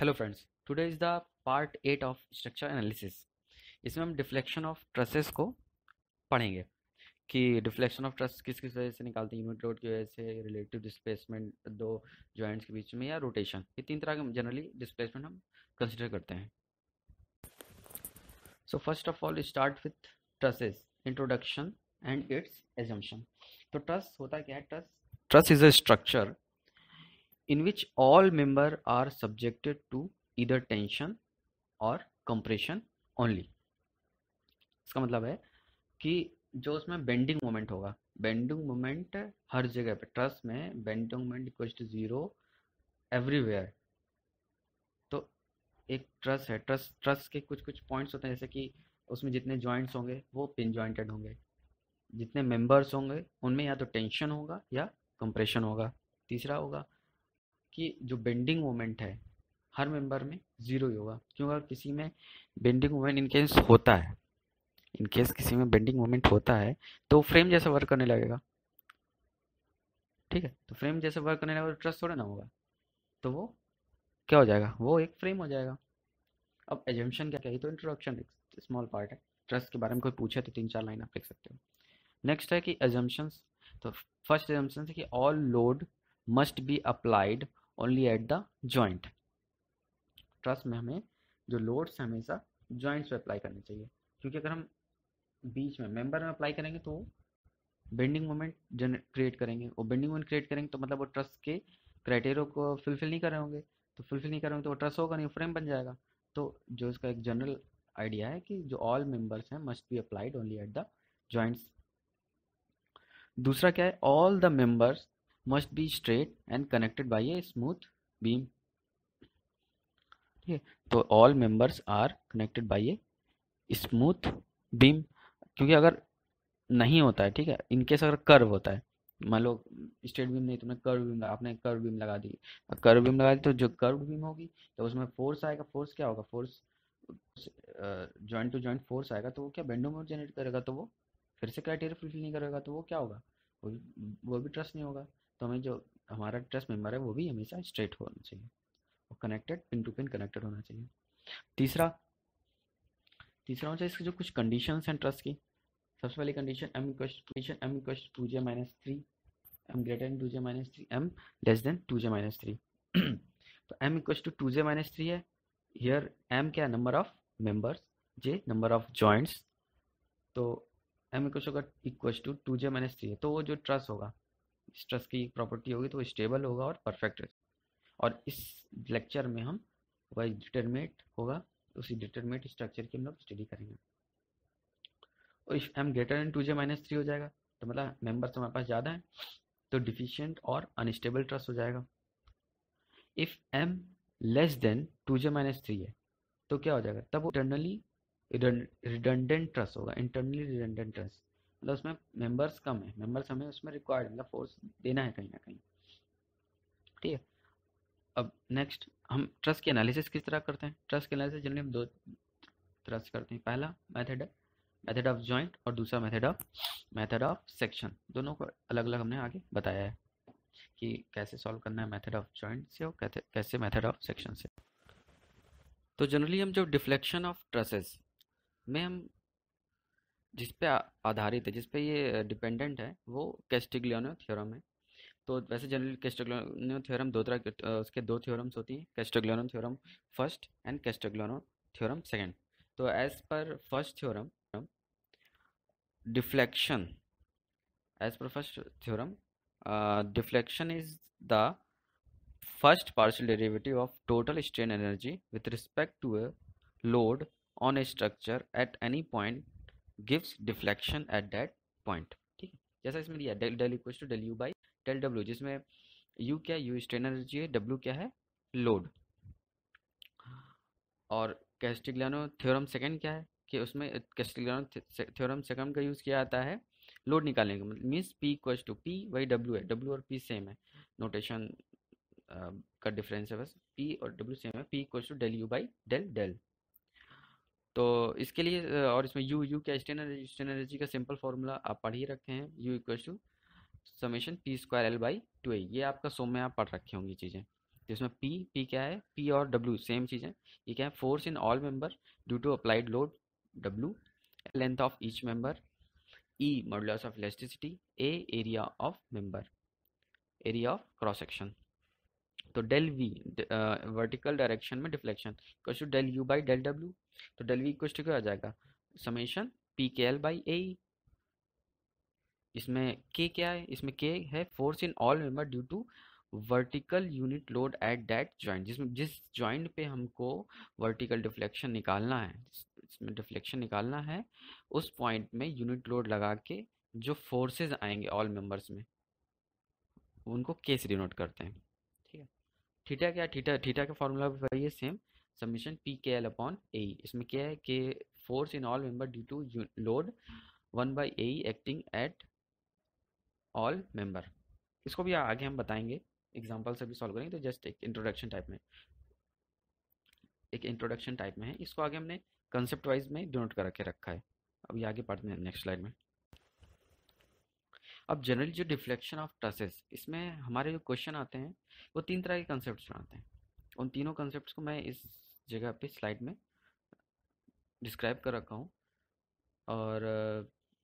Hello friends today is the part eight of structure analysis इसमें हम deflection of trusses को पढ़ेंगे कि डिफ्लेक्शन ऑफ ट्रस्ट किस किस वजह से निकालते हैं यूनिट रोड की वजह से रिलेटिव डिस्प्लेसमेंट दो जॉइंट्स के बीच में या रोटेशन ये तीन तरह के जनरली डिस्प्लेसमेंट हम कंसिडर करते हैं so first of all start with trusses introduction and its assumption तो ट्रस्ट होता क्या है truss truss is a structure in which all member are subjected to either tension और compression only इसका मतलब है कि जो उसमें बेंडिंग मोमेंट होगा बेंडिंग मोमेंट हर जगह पे ट्रस में bending moment equal to zero everywhere तो एक ट्रस है ट्रस ट्रस के कुछ कुछ पॉइंट्स होते हैं जैसे कि उसमें जितने जॉइंट्स होंगे वो पिन जॉइंटेड होंगे जितने मेंबर्स होंगे उनमें या तो टेंशन होगा या कंप्रेशन होगा तीसरा होगा कि जो बेंडिंग मोमेंट है हर मेंबर में ज़ीरो ही होगा क्योंकि अगर किसी में बेंडिंग मोमेंट इनकेस होता है इनकेस किसी में बेंडिंग मोमेंट होता है तो फ्रेम जैसा वर्क करने लगेगा ठीक है तो फ्रेम जैसे वर्क करने लगेगा ट्रस्ट तो थोड़ा ना होगा तो वो क्या हो जाएगा वो एक फ्रेम हो जाएगा अब एजेंशन क्या कही तो इंट्रोडक्शन स्मॉल पार्ट है ट्रस्ट के बारे में कोई पूछे तो तीन चार लाइन आप लिख सकते हो नेक्स्ट है कि एजम्पन्स तो फर्स्ट एजम्पन है कि all load must be applied only at the joint truss में हमें जो लोड्स हमेशा जॉइंट्स पे अप्लाई करने चाहिए क्योंकि अगर हम बीच में मेंबर में अप्लाई करेंगे तो बेंडिंग मोमेंट जनरेट क्रिएट करेंगे और बेंडिंग मोमेंट क्रिएट करेंगे तो मतलब वो ट्रस्ट के क्राइटेरिया को फुलफिल नहीं कर रहे होंगे तो फुलफिल नहीं कर रहे होंगे तो वो ट्रस्ट होगा नहीं फ्रेम बन जाएगा तो जो इसका एक जनरल आइडिया है कि जो ऑल मेंबर्स हैं must be applied only at the joints दूसरा क्या है all the members must be straight and connected by a smooth beam ठीक है तो all members are connected by a smooth beam क्योंकि अगर नहीं होता है ठीक है इनकेस अगर कर्व होता है मान लो स्ट्रेट बीम नहीं तुमने कर्व बीम आपने कर्व बीम लगा दी कर्व बीम लगा दी तो जो कर्व बीम होगी तो उसमें फोर्स आएगा फोर्स क्या होगा force joint to joint force आएगा तो वो क्या बेंडोमोर जनरेट करेगा तो वो फिर से क्राइटेरिया फुलफिल नहीं करेगा तो वो क्या होगा वो भी ट्रस्ट नहीं होगा तो हमें जो हमारा ट्रस्ट मेंबर है वो भी हमेशा स्ट्रेट होना चाहिए और connected pin to pin connected होना चाहिए तीसरा तीसरा होना चाहिए इसके जो कुछ कंडीशन हैं ट्रस्ट की सबसे पहली condition M condition M equal two J minus three M greater two J minus three M less than two J minus three तो M equal to two J minus three है here M क्या number of members J number of joints तो M equal होगा equal to two J minus three है तो वो जो trust होगा स्ट्रेस की प्रॉपर्टी होगी तो स्टेबल होगा और परफेक्ट और इस लेक्चर में हम वही डिटरमेट होगा तो उसी डिटरमेट स्ट्रक्चर की हम लोग स्टडी करेंगे और तो if M greater than two J minus three हो जाएगा तो मतलब मेंबर्स हमारे पास ज़्यादा हैं तो डिफिशियंट और अनस्टेबल ट्रस्ट हो जाएगा if M less than two J minus three है तो क्या हो जाएगा तब इंटरनली रिडंडेंट ट्रस्ट होगा इंटरनली रिडंडेंट ट्रस्ट मतलब उसमें मेंबर्स कम है मेंबर्स हमें उसमें रिक्वायर्ड मतलब फोर्स देना है कहीं ना कहीं ठीक है अब नेक्स्ट हम ट्रस्ट की एनालिसिस किस तरह करते हैं ट्रस्ट की एनालिसिस जनरली हम दो तरह से करते हैं पहला मेथड है मेथड ऑफ जॉइंट और दूसरा method of method of section दोनों को अलग अलग हमने आगे बताया है कि कैसे सॉल्व करना है मेथड ऑफ जॉइंट से और कैसे मेथड ऑफ सेक्शन से तो जनरली हम जो डिफ्लेक्शन ऑफ ट्रसेस में हम जिस पे आधारित है जिस पे ये डिपेंडेंट है वो कैस्टिग्लियोनो थ्योरम है तो वैसे जनरली कैस्टिग्लियानो थ्योरम दो तरह के उसके दो थ्योरम्स होती हैं Castigliano theorem first and Castigliano theorem second तो as per first theorem deflection as per first theorem deflection is the first partial derivative of total strain energy with respect to a load on a structure at any point gives deflection at that point ठीक है जैसा इसमें दिया del del equal to del U by del W जिसमें U क्या U strain energy है W क्या है लोड और कैस्टिग्लानो थ्योरम सेकंड क्या है कि उसमें कैस्टिग्लानो थ्योरम सेकंड का यूज़ किया जाता है लोड निकालने का मतलब means P equal to P वही डब्ल्यू है डब्ल्यू और पी सेम है नोटेशन uh, का डिफरेंस है बस पी और डब्ल्यू सेम है P equal to del U by del del तो इसके लिए और इसमें यू यू क्या स्टेन स्टेन एनर्जी का सिंपल फार्मूला आप पढ़ ही रखे हैं U equal to summation P square L by two A ये आपका सोम में आप पढ़ रखे होंगी चीज़ें जिसमें तो पी पी क्या है पी और डब्ल्यू सेम चीज़ है ये क्या है force in all member due to applied load W length of each member E modulus of electricity A area of member area of cross section तो डेल वी वर्टिकल डायरेक्शन में deflection कुछ to del U by del W तो del V कुछ to क्या आ जाएगा summation P K L by A इसमें K क्या है इसमें के है force in all member due to vertical unit load at that joint जिसमें जिस जॉइंट पे हमको वर्टिकल डिफ्लेक्शन निकालना है इसमें डिफ्लेक्शन निकालना है उस पॉइंट में यूनिट लोड लगा के जो फोर्सेज आएंगे ऑल मेंबर्स में उनको केस डिनोट करते हैं थीटा क्या थीटा थीटा का फॉर्मूला भी वही है same submission P K L upon A इसमें क्या है कि force in all member due to load one by A acting at all member इसको भी आगे हम बताएंगे एग्जाम्पल से भी सॉल्व करेंगे तो जस्ट एक इंट्रोडक्शन टाइप में एक इंट्रोडक्शन टाइप में है इसको आगे हमने कंसेप्ट वाइज में डोनोट करके रखा है अभी आगे पढ़ते हैं नेक्स्ट स्लाइड में अब जनरली जो डिफ्लेक्शन ऑफ टसेस इसमें हमारे जो क्वेश्चन आते हैं वो तीन तरह के कंसेप्ट आते हैं उन तीनों कंसेप्ट को मैं इस जगह पे स्लाइड में डिस्क्राइब कर रखा हूँ और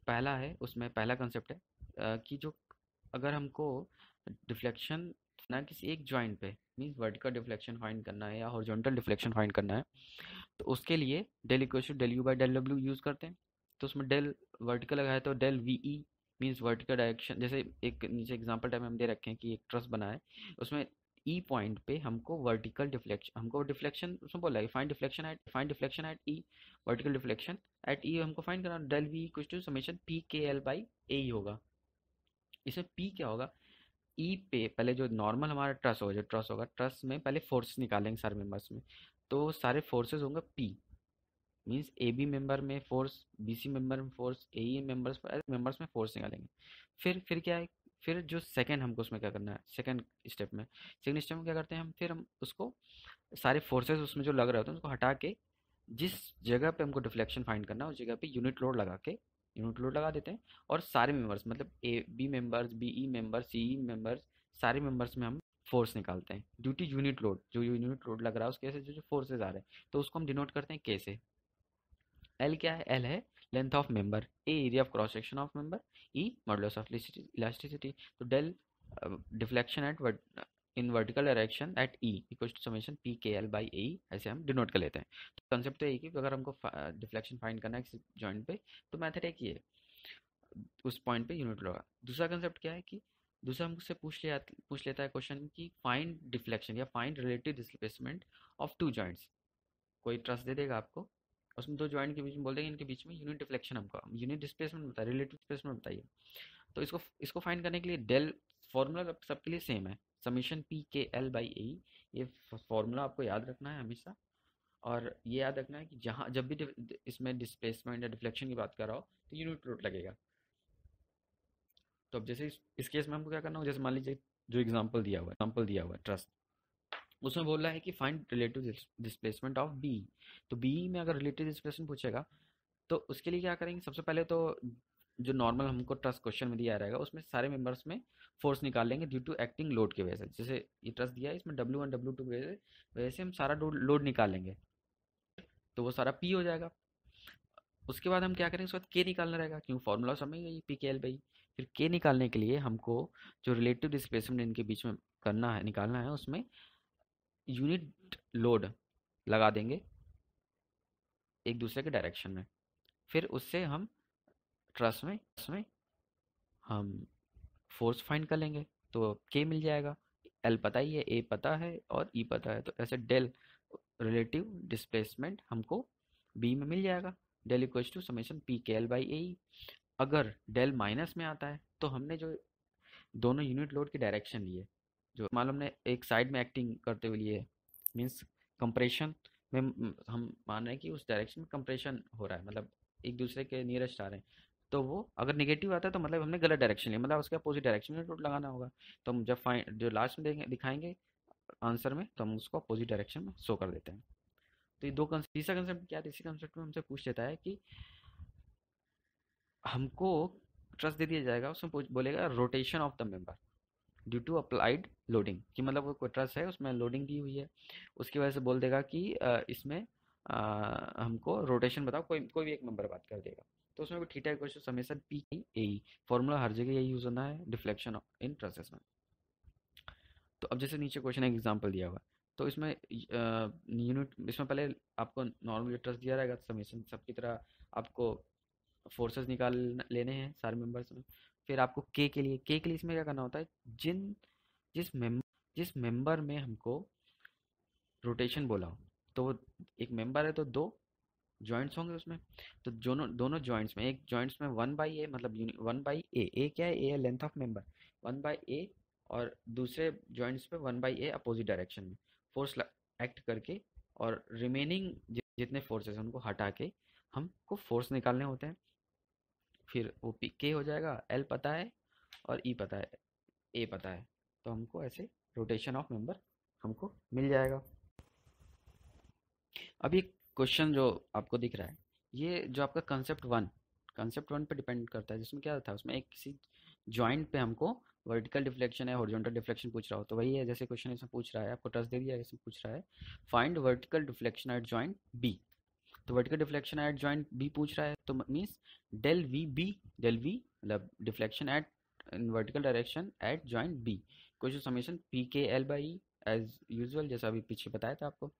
पहला है उसमें पहला कंसेप्ट है कि जो अगर हमको डिफ्लेक्शन ना किसी एक जॉइंट पे मीन्स वर्टिकल डिफ्लेक्शन फाइंड करना है या हॉरिजॉन्टल डिफ्लेक्शन फाइंड करना है तो उसके लिए del equation del U by del W use करते हैं तो उसमें डेल वर्टिकल लगाया तो del V E means vertical direction जैसे एक नीचे एग्जाम्पल टाइम हम दे रखे हैं कि एक ट्रस बनाए उसमें ई e पॉइंट पे हमको वर्टिकल डिफ्लेक्शन हमको डिफ्लेक्शन उसमें बोला है deflection at find deflection at E vertical deflection at E हमको फाइन करना डेल वी कुछ to summation P K L by A होगा इसमें पी क्या होगा ई e पे पहले जो नॉर्मल हमारा ट्रस होगा जो ट्रस होगा ट्रस में पहले फोर्स निकालेंगे सारे मेम्बर्स में तो सारे फोर्सेज होंगे P means A B member में फोर्स बी सी मेम्बर में force A E members members में फोर्स निकालेंगे फिर फिर क्या है फिर जो सेकेंड हमको उसमें क्या करना है सेकेंड स्टेप में सेकेंड स्टेप में क्या करते हैं हम फिर हम उसको सारे फोर्सेस उसमें जो लग रहे होते हैं उसको हटा के जिस जगह पे हमको डिफ्लेक्शन फाइंड करना है उस जगह पे यूनिट लोड लगा के यूनिट लोड लगा देते हैं और सारे मेंबर्स मतलब A B members B E members C E members सारे मेंबर्स में हम फोर्स निकालते हैं ड्यूटी यूनिट लोड जो यूनिट लोड लग रहा है उसके से जो जो फोर्सेज आ रहे हैं तो उसको हम डिनोट करते हैं कैसे एल क्या है एल है length of member A area of cross section of member E modulus of elasticity तो del deflection at in vertical direction at E equal to summation P K L by A ऐसे हम denote कर लेते हैं तो concept तो एक ही तो अगर हमको डिफ्लेक्शन फाइंड uh, करना है जॉइंट पे तो मैथड एक ये उस पॉइंट पे यूनिट लगा दूसरा कंसेप्ट क्या है कि दूसरा हमसे पूछ लिया पूछ लेता है क्वेश्चन कि फाइंड डिफ्लेक्शन या find relative displacement of two joints कोई ट्रस्ट दे देगा आपको उसमें दो ज्वाइंट के बीच में बोल देंगे इनके बीच में यूनिट डिफ्लेक्शन हमको यूनिट डिस्प्लेसमेंट बताए रिलेटिव डिस्प्लेसमेंट बताइए तो इसको इसको फाइंड करने के लिए डेल फॉर्मूला सबके लिए सेम है summation P K L by A ये फॉर्मूला आपको याद रखना है हमेशा और ये याद रखना है कि जहाँ जब भी इसमें डिस्प्लेसमेंट या डिफ्लेक्शन की बात कर रहा हो तो यूनिट रूट लगेगा तो अब जैसे इस, इस केस में हमको क्या करना हो जैसे मान लीजिए जो एग्जाम्पल दिया हुआ है एग्जाम्पल दिया हुआ है ट्रस्ट उसमें बोल रहा है कि find relative displacement of B तो बी में अगर रिलेटिव डिस्प्लेसमेंट पूछेगा तो उसके लिए क्या करेंगे सबसे पहले तो जो नॉर्मल हमको ट्रस्ट क्वेश्चन में दिया रहेगा उसमें सारे मेंबर्स में फोर्स निकाल लेंगे ड्यू टू एक्टिंग लोड की वजह से जैसे ये ट्रस्ट दिया है इसमें डब्ल्यू वन डब्ल्यू टू की वजह से हम सारा लोड निकाल लेंगे तो वो सारा पी हो जाएगा उसके बाद हम क्या करेंगे उसके बाद के निकालना रहेगा क्यों फॉर्मूला समझ गई पी के एल बाई फिर के निकालने के लिए हमको जो रिलेटिव डिस्प्लेसमेंट इनके बीच में करना है निकालना है उसमें यूनिट लोड लगा देंगे एक दूसरे के डायरेक्शन में फिर उससे हम ट्रस में में हम फोर्स फाइंड कर लेंगे तो के मिल जाएगा एल पता ही है ए पता है और ई e पता है तो ऐसे डेल रिलेटिव डिस्प्लेसमेंट हमको बी में मिल जाएगा del equal to summation P K L by A e। अगर डेल माइनस में आता है तो हमने जो दोनों यूनिट लोड की डायरेक्शन लिए जो मालूम ने एक साइड में एक्टिंग करते हुए लिए मीन्स कंप्रेशन में हम मान रहे हैं कि उस डायरेक्शन में कंप्रेशन हो रहा है मतलब एक दूसरे के नियरेस्ट आ रहे हैं तो वो अगर निगेटिव आता है तो मतलब हमने गलत डायरेक्शन लिया मतलब उसके अपोजिट डायरेक्शन में टोट लगाना होगा तो हम जब फाइन जो लास्ट में देखें दिखाएंगे आंसर में तो हम उसको अपोजिट डायरेक्शन में शो कर देते हैं तो ये दो कंसेप्ट तीसरा कंसेप्ट क्या तीसरे कंसेप्ट में हमसे पूछ लेता है कि हमको ट्रस्ट दे दिया जाएगा उसमें बोलेगा rotation of the member due to applied loading कि मतलब वो क्वटरस है उसमें लोडिंग दी हुई है उसकी वजह से बोल देगा कि इसमें हमको रोटेशन बताओ कोई कोई भी एक नंबर बात कर देगा तो उसमें भी ठीक इक्वेशन हमेशा पी की ए फॉर्मूला हर जगह यही यूज़ होना है डिफ्लेक्शन इन प्रोसेस में तो अब जैसे नीचे क्वेश्चन एक एग्जाम्पल दिया हुआ तो इसमें यूनिट इसमें पहले आपको नॉर्मल यूनिट दिया रहेगा समेशन सबकी तरह आपको फोर्सेस निकाल लेने हैं सारे मेंबर्स में फिर आपको के के लिए के के लिए इसमें क्या करना होता है जिन जिस मेम जिस मेंबर में हमको रोटेशन बोला हो तो एक मेंबर है तो दो जॉइंट्स होंगे उसमें तो दोनों दोनों जॉइंट्स में एक जॉइंट्स में वन बाई ए मतलब वन बाई ए ए क्या है ए है length of member one by A और दूसरे जॉइंट्स पे one by A opposite direction में फोर्स एक्ट करके और रिमेनिंग जितने फोर्सेस हैं उनको हटा के हमको फोर्स निकालने होते हैं फिर वो पी के हो जाएगा एल पता है और ई e पता है ए पता है तो हमको ऐसे रोटेशन ऑफ मेंबर हमको मिल जाएगा अभी क्वेश्चन जो आपको दिख रहा है ये जो आपका कंसेप्ट वन कंसेप्ट वन पे डिपेंड करता है जिसमें क्या था उसमें एक किसी जॉइंट पे हमको वर्टिकल डिफ्लेक्शन है हॉरिजॉन्टल डिफ्लेक्शन पूछ रहा हो तो वही है जैसे क्वेश्चन इसमें पूछ रहा है आपको टच दे दिया इसमें पूछ रहा है find vertical deflection at joint B तो vertical deflection at joint B पूछ रहा है तो means del V B del V मतलब deflection at in vertical direction at joint B कुछ summation P K L by as usual जैसा अभी पीछे बताया था आपको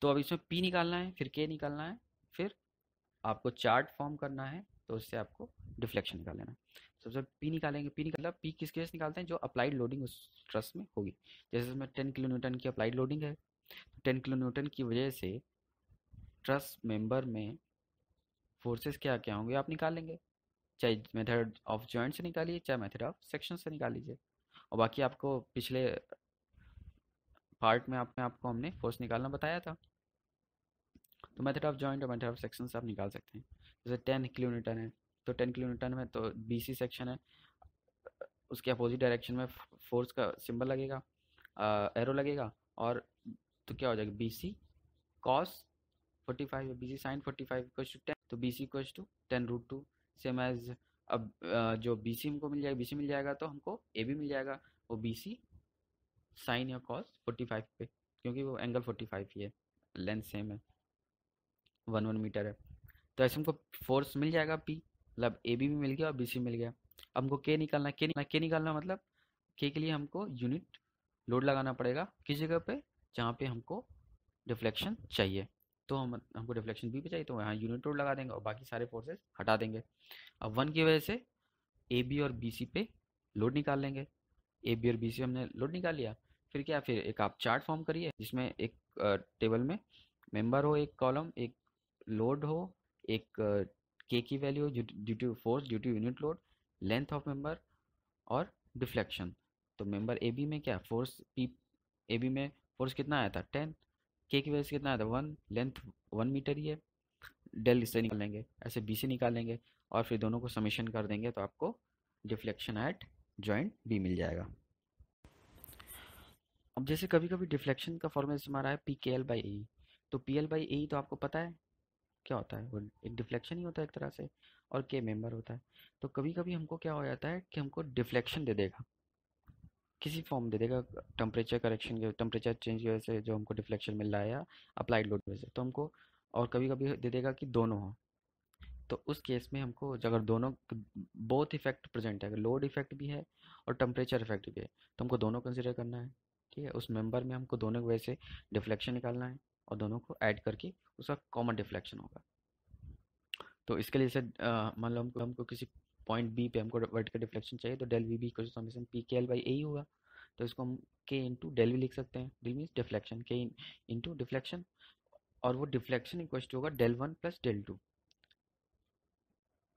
तो अब इसमें पी निकालना है फिर के निकालना है फिर आपको चार्ट फॉर्म करना है तो उससे आपको डिफ्लेक्शन निकाल लेना सबसे so, पी निकालेंगे पी निकाल पी मतलब किस केस निकालते हैं जो अप्लाइड लोडिंग उस ट्रस में होगी जैसे इसमें टेन किलो न्यूटन की अप्लाइड लोडिंग है टेन तो किलो न्यूटन की वजह से ट्रस्ट मेंबर में फोर्सेस क्या क्या होंगे आप निकाल लेंगे चाहे मेथड ऑफ जॉइंट से निकालिए चाहे मेथड ऑफ सेक्शन से निकाल लीजिए और बाकी आपको पिछले पार्ट में आपने आपको हमने फोर्स निकालना बताया था तो मेथड ऑफ जॉइंट और मेथड ऑफ सेक्शन आप निकाल सकते हैं जैसे टेन किलो न्यूटन है तो टेन किलो न्यूटन में तो बी सी सेक्शन है उसके अपोजिट डायरेक्शन में फोर्स का सिंबल लगेगा एरो लगेगा और तो क्या हो जाएगा B C cos forty five B C sine forty five equal to ten तो B C equal to ten root two same as अब जो बी सी हमको मिल जाएगा बी सी मिल जाएगा तो हमको ए भी मिल जाएगा वो बी सी साइन या कॉस फोर्टी फाइव पे क्योंकि वो एंगल फोर्टी फाइव ही है लेंथ सेम है वन वन मीटर है तो ऐसे हमको फोर्स मिल जाएगा पी मतलब ए बी भी मिल गया और बी सी मिल गया अब हमको के निकालना के निकालना के निकालना मतलब के के लिए हमको यूनिट लोड लगाना पड़ेगा किस जगह पे जहाँ पे हमको डिफ्लेक्शन चाहिए तो हम हमको रिफ्लेक्शन बी पे चाहिए तो यहाँ यूनिट रोड लगा देंगे और बाकी सारे फोर्सेस हटा देंगे अब वन की वजह से ए बी और बी सी पे लोड निकाल लेंगे ए बी और बी सी हमने लोड निकाल लिया फिर क्या फिर एक आप चार्ट फॉर्म करिए जिसमें एक टेबल में मेंबर हो एक कॉलम एक लोड हो एक के की वैल्यू हो due to force due to unit load length of member और डिफ्लेक्शन तो मेंबर ए बी में क्या फोर्स पी ए बी में फोर्स कितना आया था टेन के की वैल्यू कितना आता है वन लेंथ वन मीटर ही है डेल इससे निकालेंगे ऐसे बी से निकालेंगे और फिर दोनों को समेशन कर देंगे तो आपको डिफ्लेक्शन एट जॉइंट बी मिल जाएगा अब जैसे कभी कभी डिफ्लेक्शन का फॉर्मूला रहा है पी के एल बाई ए तो पी एल बाई ई तो आपको पता है क्या होता है वो एक डिफ्लेक्शन ही होता है एक तरह से और के मेंबर होता है तो कभी कभी हमको क्या हो जाता है कि हमको डिफ्लेक्शन दे देगा किसी फॉर्म दे देगा टेम्परेचर करेक्शन के टेम्परेचर चेंज की वजह से जो हमको डिफ्लेक्शन मिल रहा है या अप्लाइड लोड की वजह से तो हमको और कभी कभी दे देगा कि दोनों हो तो उस केस में हमको अगर दोनों बोथ इफेक्ट प्रेजेंट है अगर लोड इफेक्ट भी है और टेम्परेचर इफेक्ट भी है तो हमको दोनों कंसिडर करना है ठीक है उस मेंबर में हमको दोनों की वजह से डिफ्लेक्शन निकालना है और दोनों को ऐड करके उसका कॉमन डिफ्लेक्शन होगा तो इसके लिए जैसे मान लो हमको हमको किसी पॉइंट बी पे हमको वर्टिकल डिफ्लेक्शन चाहिए तो डेल वी बी कुछ summation P K L by A होगा तो इसको हम के इंटू डेल वी लिख सकते हैं D means deflection K into deflection और वो डिफ्लेक्शन इक्वेस्ट होगा del one plus del two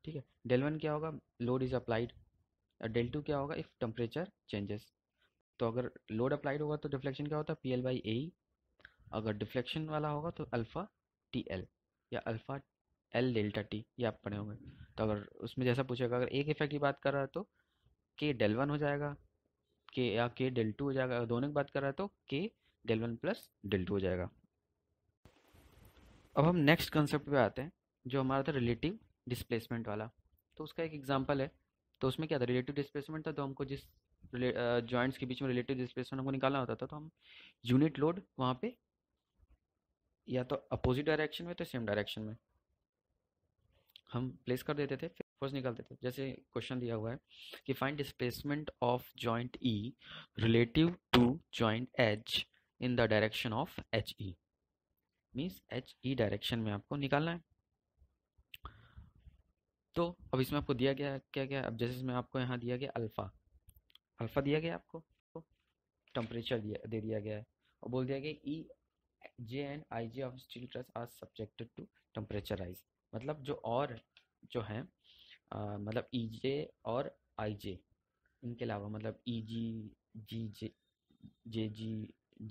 ठीक है डेल वन क्या होगा load is applied del two क्या होगा इफ़ टेम्परेचर चेंजेस तो अगर लोड अप्लाइड होगा तो डिफ्लेक्शन क्या होता है पी एल बाई ए अगर डिफ्लेक्शन वाला होगा तो अल्फ़ा टी एल या अल्फ़ा एल डेल्टा टी ये आप पढ़े होंगे तो अगर उसमें जैसा पूछेगा अगर एक इफेक्ट की बात कर रहा है तो के डेल वन हो जाएगा के या के डेल टू हो जाएगा अगर दोनों की बात कर रहा है तो K del one plus del two हो जाएगा अब हम नेक्स्ट कंसेप्ट पे आते हैं जो हमारा था रिलेटिव डिस्प्लेसमेंट वाला तो उसका एक एग्जाम्पल है तो उसमें क्या था रिलेटिव डिस्प्लेसमेंट था तो हमको जिस जॉइंट्स के बीच में रिलेटिव डिस्प्लेसमेंट हमको निकालना होता था तो हम यूनिट लोड वहाँ पे या तो अपोजिट डायरेक्शन में तो सेम डायरेक्शन में हम प्लेस कर देते थे फिर फोर्स निकालते थे जैसे क्वेश्चन दिया हुआ है कि find displacement of joint E relative to joint H in the direction of H E means H E direction में आपको निकालना है तो अब इसमें आपको दिया गया क्या क्या अब जैसे इसमें आपको यहाँ दिया गया अल्फ़ा अल्फ़ा दिया गया आपको तो टम्परेचर दिया दे दिया गया है और बोल दिया गया E J and I J of steel truss are subjected to temperature rise मतलब जो और जो हैं मतलब ई e जे और आई जे इनके अलावा मतलब ई जी जी जे जे जी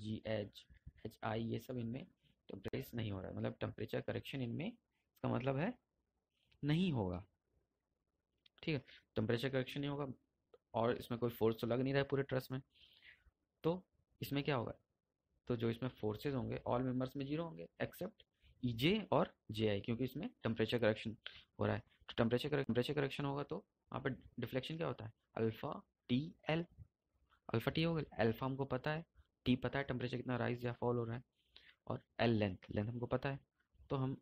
जी एच एच आई ये सब इनमें टेम्परेचर नहीं हो रहा है मतलब टेम्परेचर करेक्शन इनमें इसका मतलब है नहीं होगा ठीक है टेम्परेचर करेक्शन नहीं होगा और इसमें कोई फोर्स तो लग नहीं रहा है पूरे ट्रस्ट में तो इसमें क्या होगा तो जो इसमें फोर्सेज होंगे ऑल मेंबर्स में जीरो होंगे एक्सेप्ट जे e और जे आई क्योंकि इसमें टेम्परेचर करेक्शन हो रहा है तो टेम्परेचर टेम्परेचर करेक्शन होगा तो यहाँ पर डिफ्लेक्शन क्या होता है alpha T L alpha T हो गया हमको पता है टी पता है टेम्परेचर कितना राइज या फॉल हो रहा है और एल लेंथ लेंथ हमको पता है तो हम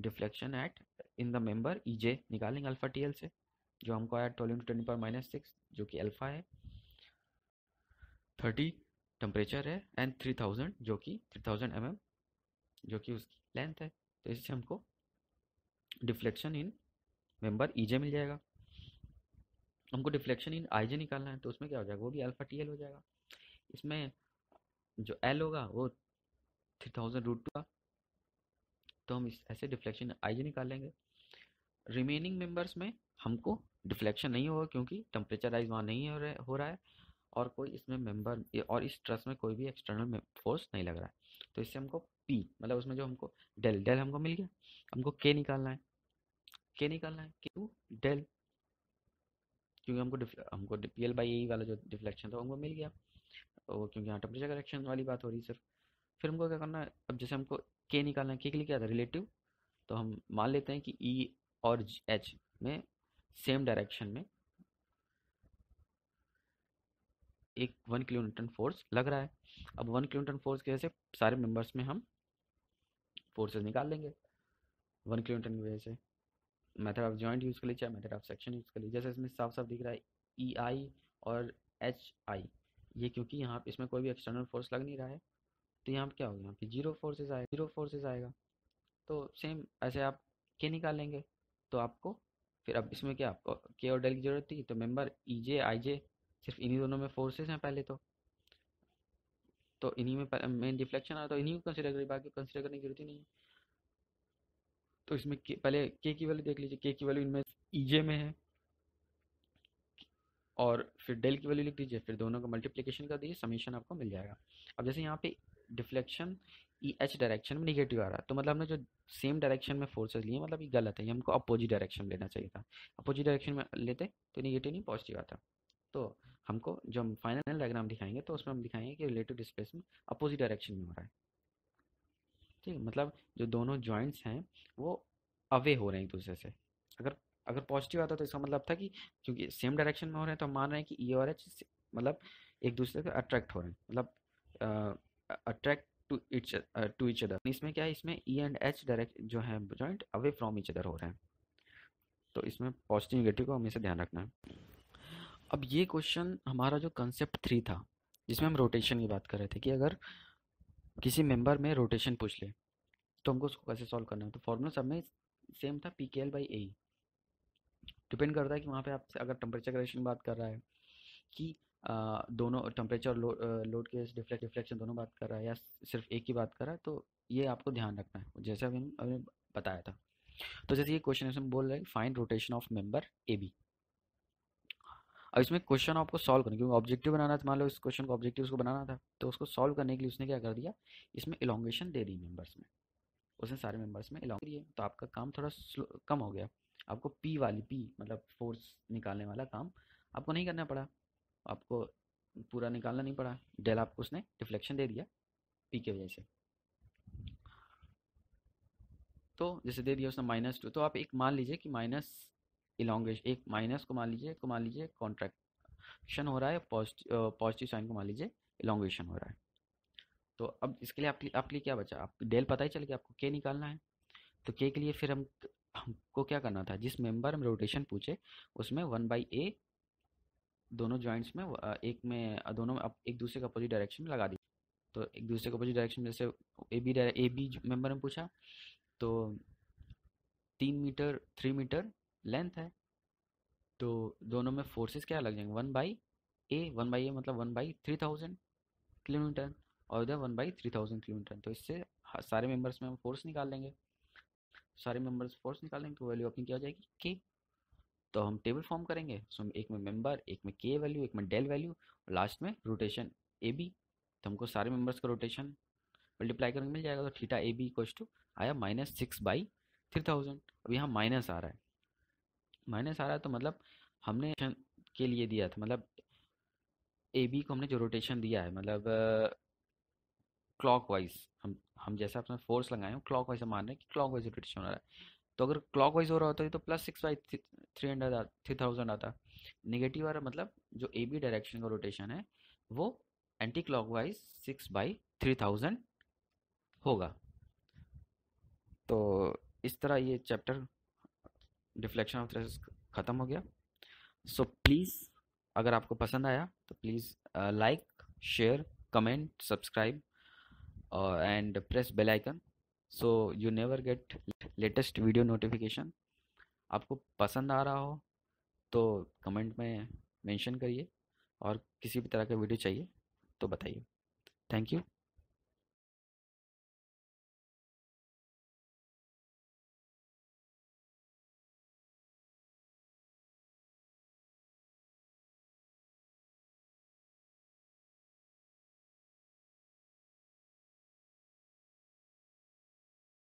deflection at in the member E J निकालेंगे अल्फ़ा टी एल से जो हमको आया twelve into twenty power minus six जो कि अल्फ़ा है थर्टी टेम्परेचर है एंड थ्री थाउजेंड जो कि थ्री थाउजेंड एम एम जो कि उसकी लेंथ है तो इससे हमको डिफ्लेक्शन इन मेंबर ईजे मिल जाएगा हमको डिफ्लेक्शन इन आईजे निकालना है तो उसमें क्या हो जाएगा वो भी अल्फा टी एल हो जाएगा इसमें जो एल होगा वो थ्री थाउजेंड रूट टू का तो हम इस ऐसे डिफ्लेक्शन आईजे निकाल लेंगे रिमेनिंग मेंबर्स में हमको डिफ्लेक्शन नहीं होगा क्योंकि टेम्परेचर राइज वहाँ नहीं हो रहा हो रहा है और कोई इसमें मेंबर और इस ट्रस में कोई भी एक्सटर्नल फोर्स नहीं लग रहा है तो इससे हमको पी मतलब उसमें जो हमको डेल डेल हमको मिल गया हमको के निकालना है के निकालना है क्यू डेल क्योंकि हमको हमको पी एल बाई वाला जो डिफ्लेक्शन था हमको मिल गया और क्योंकि यहाँ टेम्परेचर करेक्शन वाली बात हो रही सिर्फ फिर हमको क्या करना है अब जैसे हमको के निकालना है के के लिए क्या था रिलेटिव तो हम मान लेते हैं कि ई e और एच में सेम डायरेक्शन में एक वन किलोमीटर फोर्स लग रहा है अब वन किलोमीटर फोर्स की जैसे सारे मेंबर्स में हम फोर्सेज निकाल लेंगे वन किलोमीटर की वजह से मेथड ऑफ जॉइंट यूज़ कर लीजिए चाहे मेथड ऑफ सेक्शन यूज़ कर लीजिए जैसे इसमें साफ साफ दिख रहा है ई e आई और एच आई ये क्योंकि यहाँ पर इसमें कोई भी एक्सटर्नल फोर्स लग नहीं रहा है तो यहाँ पे क्या होगा यहाँ पे जीरो फोर्सेज आएगा जीरो फोर्सेज आएगा तो सेम ऐसे आप के निकालेंगे तो आपको फिर अब इसमें क्या आपको के और डेल की जरूरत थी तो मेंबर ई जे आई जे सिर्फ इन्हीं दोनों में फोर्सेज हैं पहले तो तो इन्हीं में मेन डिफ्लेक्शन आ रहा तो इन्हीं को कंसिडर करिए बाकी कंसिडर करने की जरूरत ही नहीं है तो इसमें के, पहले के की वैल्यू देख लीजिए के की वैल्यू इनमें ईजे e में है और फिर डेल की वैल्यू लिख दीजिए फिर दोनों का मल्टीप्लीकेशन कर दीजिए समीशन आपको मिल जाएगा अब जैसे यहाँ पे डिफ्लेक्शन ई एच डायरेक्शन में निगेटिव आ रहा है तो मतलब हमने जो सेम डायरेक्शन में फोर्सेज लिए मतलब ये गलत है ये हमको अपोजिट डायरेक्शन लेना चाहिए था अपोजिट डायरेक्शन में लेते तो निगेटिव नहीं पॉजिटिव आता तो हमको जो हम फाइनल डायग्राम दिखाएंगे तो उसमें हम दिखाएंगे कि रिलेटिव डिस्प्लेसमेंट अपोजिट डायरेक्शन में हो रहा है ठीक मतलब जो दोनों जॉइंट्स हैं वो अवे हो रहे हैं एक दूसरे से अगर अगर पॉजिटिव आता तो इसका मतलब था कि क्योंकि सेम डायरेक्शन में हो रहे हैं तो हम मान रहे हैं कि ई e और एच मतलब एक दूसरे से अट्रैक्ट हो रहे हैं मतलब attract to each to each other इसमें क्या है इसमें ई एंड एच डायरेक्ट जो है joint away from each other हो रहे हैं तो इसमें पॉजिटिव निगेटिव को हमेशा ध्यान रखना है अब ये क्वेश्चन हमारा जो कंसेप्ट थ्री था जिसमें हम रोटेशन की बात कर रहे थे कि अगर किसी मेंबर में रोटेशन पूछ ले तो हमको उसको कैसे सॉल्व करना है तो फॉर्मूला सब में सेम था P K L by A depend करता है कि वहाँ पे आपसे अगर टेम्परेचर की बात कर रहा है कि आ, दोनों टेम्परेचर और लो, लोड के डिफ्लेक्ट डिफ्लेक्शन दोनों बात कर रहा है या सिर्फ एक की बात कर रहा है तो ये आपको ध्यान रखना है जैसे अभी हमने बताया था तो जैसे ये क्वेश्चन हम बोल रहे हैं find rotation of member A B अब इसमें क्वेश्चन आपको सॉल्व करना क्योंकि ऑब्जेक्टिव बनाना था मान लो इस क्वेश्चन को ऑब्जेक्टिव उसको बनाना था तो उसको सॉल्व करने के लिए उसने क्या कर दिया इसमें इलांगेशन दे दी मेम्बर्स में उसने सारे मेम्बर्स में इलांग दिए तो आपका काम थोड़ा स्लो कम हो गया आपको पी वाली पी मतलब फोर्स निकालने वाला काम आपको नहीं करना पड़ा आपको पूरा निकालना नहीं पड़ा डेल आपको उसने डिफ्लेक्शन दे दिया पी के वजह से तो जैसे दे दिया उसने माइनस टू तो आप एक मान लीजिए कि माइनस इलांगेशन एक माइनस को मान लीजिए को मान लीजिए कॉन्ट्रैक्शन हो रहा है पॉजिटिव साइन को मान लीजिए इलांगेशन हो रहा है तो अब इसके लिए आपके आपके लिए क्या बचा आप डेल पता ही चल गया आपको के निकालना है तो के के लिए फिर हम हमको क्या करना था जिस मेंबर में रोटेशन पूछे उसमें वन बाई ए दोनों जॉइंट्स में एक में दोनों में आप एक दूसरे के अपोजिट डायरेक्शन में लगा दी तो एक दूसरे के अपोजिट डायरेक्शन जैसे A B A B member में पूछा तो तीन मीटर थ्री मीटर लेंथ है तो दोनों में फोर्सेस क्या लग जाएंगे one by A one by A मतलब one by three thousand kilometre और इधर one by three thousand kilometre तो इससे सारे मेंबर्स में हम फोर्स निकाल लेंगे सारे मेंबर्स फोर्स निकाल लेंगे तो वैल्यू अपनी क्या हो जाएगी के तो हम टेबल फॉर्म करेंगे सो एक में मेंबर एक में के वैल्यू एक में डेल वैल्यू और लास्ट में रोटेशन ए बी तो हमको सारे मेंबर्स का रोटेशन मल्टीप्लाई करके मिल जाएगा तो theta A B equal to आया minus six by three thousand अब यहाँ माइनस आ रहा है माइनस आ रहा है तो मतलब हमने के लिए दिया था मतलब ए बी को हमने जो रोटेशन दिया है मतलब क्लॉक वाइज हम हम जैसे अपना फोर्स लगाए हैं क्लॉक वाइज हम मान रहे हैं कि क्लॉक वाइज रोटेशन हो रहा है तो अगर क्लॉक वाइज हो रहा होता है तो plus six by three hundred three thousand आता निगेटिव आ रहा मतलब जो ए बी डायरेक्शन का रोटेशन है वो anticlockwise six by three thousand होगा तो इस तरह ये चैप्टर डिफ्लेक्शन ऑफ थ्रस्ट ख़त्म हो गया सो so, प्लीज़ अगर आपको पसंद आया तो please like share comment subscribe and press bell icon so you never get latest video notification आपको पसंद आ रहा हो तो कमेंट में मेंशन करिए और किसी भी तरह का वीडियो चाहिए तो बताइए थैंक यू